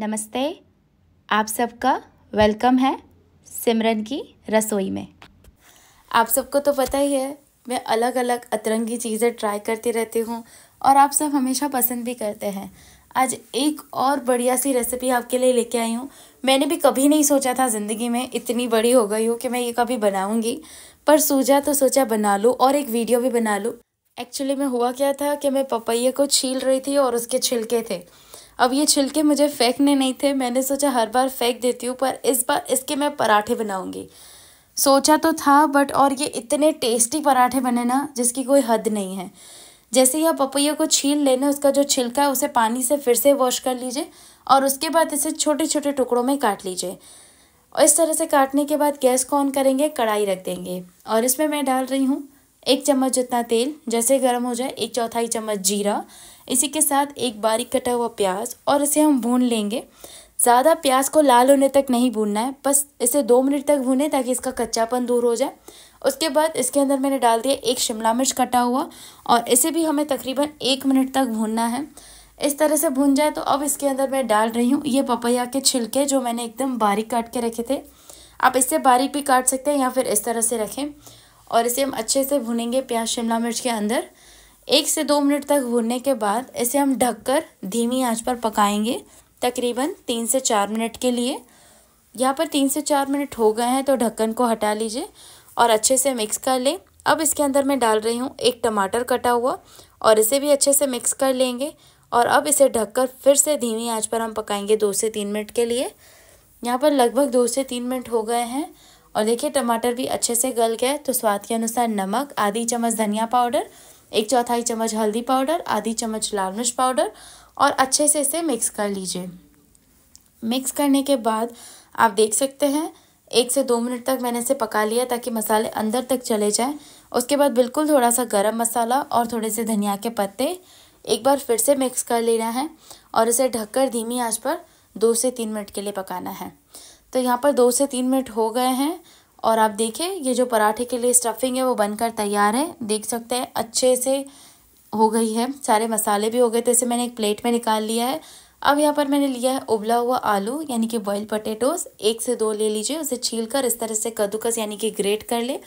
नमस्ते आप सबका वेलकम है सिमरन की रसोई में आप सबको तो पता ही है मैं अलग अलग अतरंगी चीज़ें ट्राई करती रहती हूँ और आप सब हमेशा पसंद भी करते हैं आज एक और बढ़िया सी रेसिपी आपके लिए लेके आई हूँ मैंने भी कभी नहीं सोचा था ज़िंदगी में इतनी बड़ी हो गई हूँ कि मैं ये कभी बनाऊँगी पर सूझा तो सोचा बना लूँ और एक वीडियो भी बना लूँ एक्चुअली में हुआ क्या था कि मैं पपैया को छील रही थी और उसके छिलके थे अब ये छिलके मुझे फेंकने नहीं थे मैंने सोचा हर बार फेंक देती हूँ पर इस बार इसके मैं पराठे बनाऊँगी सोचा तो था बट और ये इतने टेस्टी पराठे बने ना जिसकी कोई हद नहीं है जैसे ही आप पपैया को छील लेने उसका जो छिलका है उसे पानी से फिर से वॉश कर लीजिए और उसके बाद इसे छोटे छोटे टुकड़ों में काट लीजिए और इस तरह से काटने के बाद गैस को ऑन करेंगे कढ़ाई रख देंगे और इसमें मैं डाल रही हूँ एक चम्मच जितना तेल जैसे गर्म हो जाए एक चौथाई चम्मच जीरा इसी के साथ एक बारीक कटा हुआ प्याज और इसे हम भून लेंगे ज़्यादा प्याज को लाल होने तक नहीं भूनना है बस इसे दो मिनट तक भूने ताकि इसका कच्चापन दूर हो जाए उसके बाद इसके अंदर मैंने डाल दिया एक शिमला मिर्च कटा हुआ और इसे भी हमें तकरीबन एक मिनट तक भूनना है इस तरह से भून जाए तो अब इसके अंदर मैं डाल रही हूँ ये पपैया के छिलके जो मैंने एकदम बारीक काट के रखे थे आप इससे बारीक भी काट सकते हैं या फिर इस तरह से रखें और इसे हम अच्छे से भुनेंगे प्याज शिमला मिर्च के अंदर एक से दो मिनट तक भूनने के बाद इसे हम ढककर धीमी आंच पर पकाएंगे तकरीबन तीन से चार मिनट के लिए यहाँ पर तीन से चार मिनट हो गए हैं तो ढक्कन को हटा लीजिए और अच्छे से मिक्स कर लें अब इसके अंदर मैं डाल रही हूँ एक टमाटर कटा हुआ और इसे भी अच्छे से मिक्स कर लेंगे और अब इसे ढककर फिर से धीमी आंच पर हम पकाएंगे दो से तीन मिनट के लिए यहाँ पर लगभग दो से तीन मिनट हो गए हैं और देखिए टमाटर भी अच्छे से गल गए तो स्वाद के अनुसार नमक आधी चम्मच धनिया पाउडर एक चौथाई चम्मच हल्दी पाउडर आधी चम्मच लाल मिर्च पाउडर और अच्छे से इसे मिक्स कर लीजिए मिक्स करने के बाद आप देख सकते हैं एक से दो मिनट तक मैंने इसे पका लिया ताकि मसाले अंदर तक चले जाएं उसके बाद बिल्कुल थोड़ा सा गरम मसाला और थोड़े से धनिया के पत्ते एक बार फिर से मिक्स कर लेना है और इसे ढककर धीमी आंच पर दो से तीन मिनट के लिए पकाना है तो यहाँ पर दो से तीन मिनट हो गए हैं और आप देखिए ये जो पराठे के लिए स्टफिंग है वो बनकर तैयार है देख सकते हैं अच्छे से हो गई है सारे मसाले भी हो गए तो इसे मैंने एक प्लेट में निकाल लिया है अब यहाँ पर मैंने लिया है उबला हुआ आलू यानी कि बॉयल पटेटोज़ एक से दो ले लीजिए उसे छील कर इस तरह से कद्दूकस यानी कि ग्रेट कर ले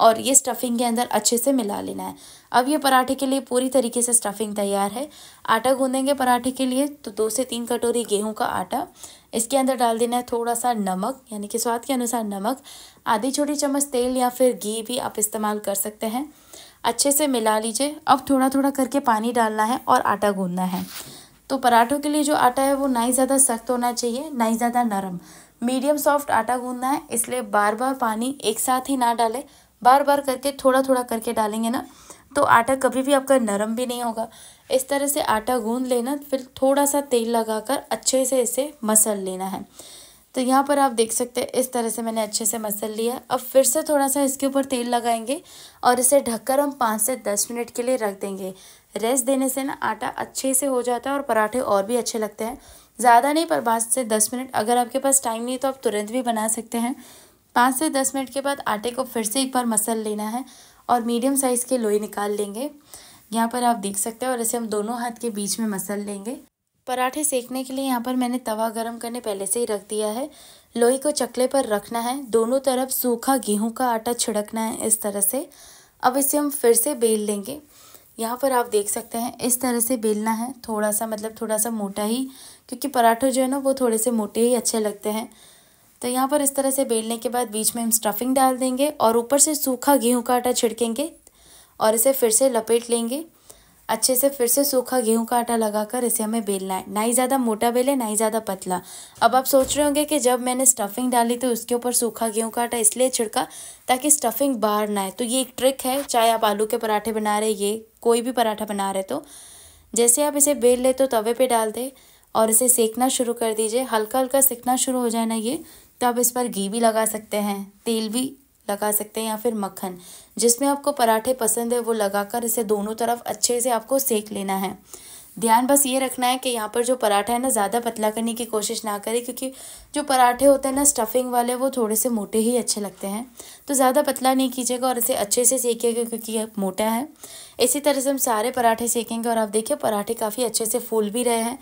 और ये स्टफ़िंग के अंदर अच्छे से मिला लेना है अब ये पराठे के लिए पूरी तरीके से स्टफ़िंग तैयार है आटा गूंदेंगे पराठे के लिए तो दो से तीन कटोरी गेहूं का आटा इसके अंदर डाल देना है थोड़ा सा नमक यानी कि स्वाद के अनुसार नमक आधी छोटी चम्मच तेल या फिर घी भी आप इस्तेमाल कर सकते हैं अच्छे से मिला लीजिए अब थोड़ा थोड़ा करके पानी डालना है और आटा गूंदना है तो पराठों के लिए जो आटा है वो ना ही ज़्यादा सख्त होना चाहिए ना ही ज़्यादा नरम मीडियम सॉफ्ट आटा गूंदना है इसलिए बार बार पानी एक साथ ही ना डालें बार बार करके थोड़ा थोड़ा करके डालेंगे ना तो आटा कभी भी आपका नरम भी नहीं होगा इस तरह से आटा गूंद लेना फिर थोड़ा सा तेल लगाकर अच्छे से इसे मसल लेना है तो यहाँ पर आप देख सकते हैं इस तरह से मैंने अच्छे से मसल लिया अब फिर से थोड़ा सा इसके ऊपर तेल लगाएंगे और इसे ढककर हम पाँच से दस मिनट के लिए रख देंगे रेस्ट देने से ना आटा अच्छे से हो जाता है और पराठे और भी अच्छे लगते हैं ज़्यादा नहीं पर पाँच से दस मिनट अगर आपके पास टाइम नहीं तो आप तुरंत भी बना सकते हैं पाँच से दस मिनट के बाद आटे को फिर से एक बार मसल लेना है और मीडियम साइज़ के लोई निकाल लेंगे यहाँ पर आप देख सकते हैं और इसे हम दोनों हाथ के बीच में मसल लेंगे पराठे सेकने के लिए यहाँ पर मैंने तवा गरम करने पहले से ही रख दिया है लोई को चकले पर रखना है दोनों तरफ सूखा गेहूं का आटा छिड़कना है इस तरह से अब इसे हम फिर से बेल लेंगे यहाँ पर आप देख सकते हैं इस तरह से बेलना है थोड़ा सा मतलब थोड़ा सा मोटा ही क्योंकि पराठे जो है ना वो थोड़े से मोटे ही अच्छे लगते हैं तो यहाँ पर इस तरह से बेलने के बाद बीच में हम स्टफिंग डाल देंगे और ऊपर से सूखा गेहूं का आटा छिड़केंगे और इसे फिर से लपेट लेंगे अच्छे से फिर से सूखा गेहूं का आटा लगाकर इसे हमें बेलना है ना ही ज़्यादा मोटा बेले ना ही ज़्यादा पतला अब आप सोच रहे होंगे कि जब मैंने स्टफिंग डाली तो उसके ऊपर सूखा गेहूं का आटा इसलिए छिड़का ताकि स्टफिंग बाहर ना आए तो ये एक ट्रिक है चाहे आप आलू के पराठे बना रहे ये कोई भी पराठा बना रहे तो जैसे आप इसे बेल ले तो तवे पर डाल दें और इसे सेकना शुरू कर दीजिए हल्का हल्का सेकना शुरू हो जाए ना ये तो आप इस पर घी भी लगा सकते हैं तेल भी लगा सकते हैं या फिर मक्खन जिसमें आपको पराठे पसंद है वो लगाकर इसे दोनों तरफ अच्छे से आपको सेक लेना है ध्यान बस ये रखना है कि यहाँ पर जो पराठा है ना ज़्यादा पतला करने की कोशिश ना करें क्योंकि जो पराठे होते हैं ना स्टफिंग वाले वो थोड़े से मोटे ही अच्छे लगते हैं तो ज़्यादा पतला नहीं कीजिएगा और इसे अच्छे से सेकिएगा क्योंकि ये मोटा है इसी तरह से हम सारे पराठे सेकेंगे और आप देखिए पराठे काफ़ी अच्छे से फूल भी रहे हैं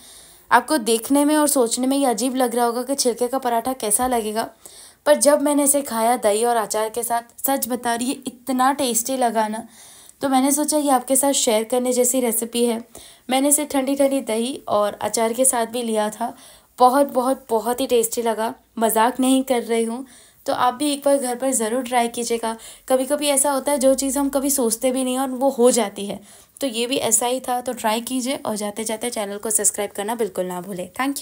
आपको देखने में और सोचने में ये अजीब लग रहा होगा कि छिलके का पराठा कैसा लगेगा पर जब मैंने इसे खाया दही और अचार के साथ सच बता रही है इतना टेस्टी लगा ना तो मैंने सोचा ये आपके साथ शेयर करने जैसी रेसिपी है मैंने इसे ठंडी ठंडी दही और अचार के साथ भी लिया था बहुत बहुत बहुत ही टेस्टी लगा मजाक नहीं कर रही हूँ तो आप भी एक बार घर पर ज़रूर ट्राई कीजिएगा कभी कभी ऐसा होता है जो चीज़ हम कभी सोचते भी नहीं और वो हो जाती है तो ये भी ऐसा ही था तो ट्राई कीजिए और जाते जाते चैनल को सब्सक्राइब करना बिल्कुल ना भूलें थैंक यू